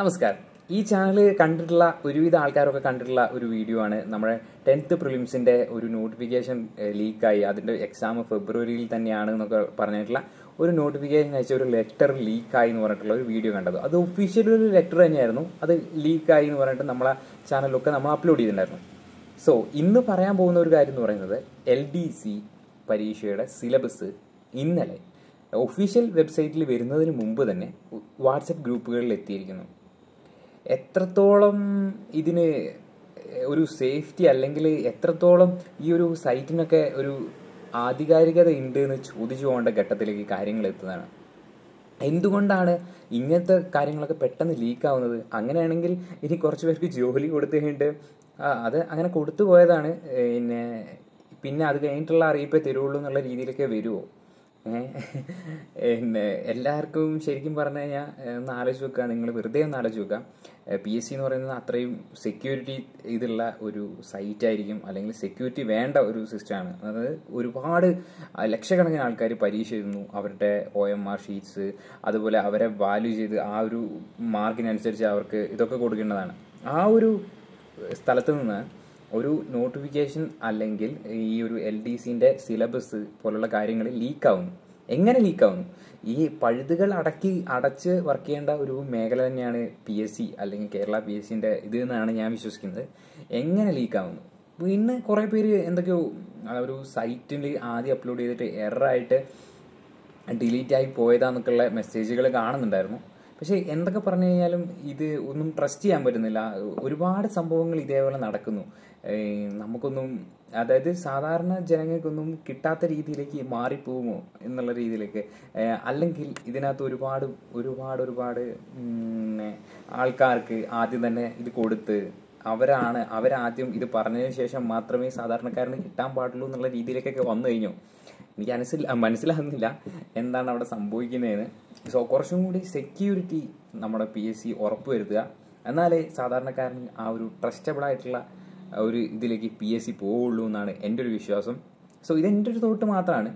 നമസ്കാരം ഈ ചാനൽ കണ്ടിട്ടുള്ള ഒരുവിധ ആൾക്കാരൊക്കെ കണ്ടിട്ടുള്ള ഒരു വീഡിയോ ആണ് നമ്മുടെ ടെൻത്ത് പ്രിലിംസിൻ്റെ ഒരു നോട്ടിഫിക്കേഷൻ ലീക്കായി അതിൻ്റെ എക്സാം ഫെബ്രുവരിയിൽ തന്നെയാണ് എന്നൊക്കെ പറഞ്ഞിട്ടുള്ള ഒരു നോട്ടിഫിക്കേഷൻ അയച്ച ഒരു ലെറ്റർ ലീക്കായി എന്ന് പറഞ്ഞിട്ടുള്ള ഒരു വീഡിയോ കണ്ടത് അത് ഒഫീഷ്യൽ ഒരു ലെറ്റർ തന്നെയായിരുന്നു അത് ലീക്കായി എന്ന് പറഞ്ഞിട്ട് നമ്മളെ ചാനലിലൊക്കെ നമ്മൾ അപ്ലോഡ് ചെയ്തിട്ടുണ്ടായിരുന്നു സോ ഇന്ന് പറയാൻ പോകുന്ന ഒരു കാര്യം എന്ന് പറയുന്നത് എൽ ഡി സി പരീക്ഷയുടെ സിലബസ് ഇന്നലെ ഒഫീഷ്യൽ വെബ്സൈറ്റിൽ വരുന്നതിന് മുമ്പ് തന്നെ വാട്സപ്പ് ഗ്രൂപ്പുകളിൽ എത്തിയിരിക്കുന്നു എത്രത്തോളം ഇതിന് ഒരു സേഫ്റ്റി അല്ലെങ്കിൽ എത്രത്തോളം ഈ ഒരു സൈറ്റിനൊക്കെ ഒരു ആധികാരികത ഉണ്ട് എന്ന് ചോദിച്ചു പോകേണ്ട ഘട്ടത്തിലേക്ക് കാര്യങ്ങൾ എത്തുന്നതാണ് എന്തുകൊണ്ടാണ് ഇങ്ങനത്തെ കാര്യങ്ങളൊക്കെ പെട്ടെന്ന് ലീക്കാവുന്നത് അങ്ങനെയാണെങ്കിൽ ഇനി കുറച്ച് പേർക്ക് ജോലി കൊടുത്തിട്ടുണ്ട് കഴിഞ്ഞിട്ട് അത് അങ്ങനെ കൊടുത്തു പോയതാണ് പിന്നെ പിന്നെ അത് കഴിഞ്ഞിട്ടുള്ള അറിയിപ്പേ തരുള്ളൂ എന്നുള്ള രീതിയിലൊക്കെ വരുമോ പിന്നെ എല്ലാവർക്കും ശരിക്കും പറഞ്ഞു കഴിഞ്ഞാൽ ഒന്ന് ആലോചിച്ച് വെക്കുക നിങ്ങൾ വെറുതെ ഒന്ന് ആലോചിച്ച് വെക്കുക പി എസ് സി എന്ന് പറയുന്നത് അത്രയും സെക്യൂരിറ്റി ഇതുള്ള ഒരു സൈറ്റ് ആയിരിക്കും അല്ലെങ്കിൽ സെക്യൂരിറ്റി വേണ്ട ഒരു സിസ്റ്റമാണ് അതായത് ഒരുപാട് ലക്ഷക്കണക്കിന് ആൾക്കാർ പരീക്ഷ എഴുതുന്നു അവരുടെ ഒ എം ആർ ഷീറ്റ്സ് അതുപോലെ അവരെ വാല്യൂ ചെയ്ത് ആ ഒരു മാർക്കിനനുസരിച്ച് അവർക്ക് ഇതൊക്കെ കൊടുക്കേണ്ടതാണ് ആ ഒരു സ്ഥലത്ത് നിന്ന് ഒരു നോട്ടിഫിക്കേഷൻ അല്ലെങ്കിൽ ഈ ഒരു എൽ ഡി സിൻ്റെ സിലബസ് പോലുള്ള കാര്യങ്ങൾ ലീക്കാവുന്നു എങ്ങനെ ലീക്കാവുന്നു ഈ പഴുതുകൾ അടക്കി അടച്ച് വർക്ക് ചെയ്യേണ്ട ഒരു മേഖല തന്നെയാണ് പി എസ് സി അല്ലെങ്കിൽ കേരള പി എസ് സിൻ്റെ ഇത് എന്നാണ് ഞാൻ വിശ്വസിക്കുന്നത് എങ്ങനെ ലീക്കാവുന്നു ഇന്ന് കുറേ പേര് എന്തൊക്കെയോ ഒരു സൈറ്റിൽ ആദ്യം അപ്ലോഡ് ചെയ്തിട്ട് എററായിട്ട് ഡിലീറ്റ് ആയി പോയതാന്നൊക്കെയുള്ള മെസ്സേജുകൾ കാണുന്നുണ്ടായിരുന്നു പക്ഷേ എന്തൊക്കെ പറഞ്ഞു കഴിഞ്ഞാലും ഇത് ഒന്നും ട്രസ്റ്റ് ചെയ്യാൻ പറ്റുന്നില്ല ഒരുപാട് സംഭവങ്ങൾ ഇതേപോലെ നടക്കുന്നു നമുക്കൊന്നും അതായത് സാധാരണ ജനങ്ങൾക്കൊന്നും കിട്ടാത്ത രീതിയിലേക്ക് മാറിപ്പോകുമോ എന്നുള്ള രീതിയിലേക്ക് അല്ലെങ്കിൽ ഇതിനകത്ത് ഒരുപാട് ഒരുപാട് ഒരുപാട് ആൾക്കാർക്ക് ആദ്യം തന്നെ ഇത് കൊടുത്ത് അവരാണ് അവരാദ്യം ഇത് പറഞ്ഞതിന് ശേഷം മാത്രമേ സാധാരണക്കാരന് കിട്ടാൻ പാടുള്ളൂ എന്നുള്ള രീതിയിലേക്കൊക്കെ വന്നു കഴിഞ്ഞു എനിക്ക് മനസ്സില മനസ്സിലാകുന്നില്ല എന്താണ് അവിടെ സംഭവിക്കുന്നതെന്ന് സോ കുറച്ചും കൂടി സെക്യൂരിറ്റി നമ്മുടെ പി എസ് സി വരുത്തുക എന്നാലേ സാധാരണക്കാരൻ ആ ഒരു ട്രസ്റ്റബിൾ ആയിട്ടുള്ള ഒരു ഇതിലേക്ക് പി എസ് സി പോവുള്ളൂ എന്നാണ് എൻ്റെ ഒരു വിശ്വാസം സോ ഇതെൻ്റെ ഒരു തോട്ട് മാത്രമാണ്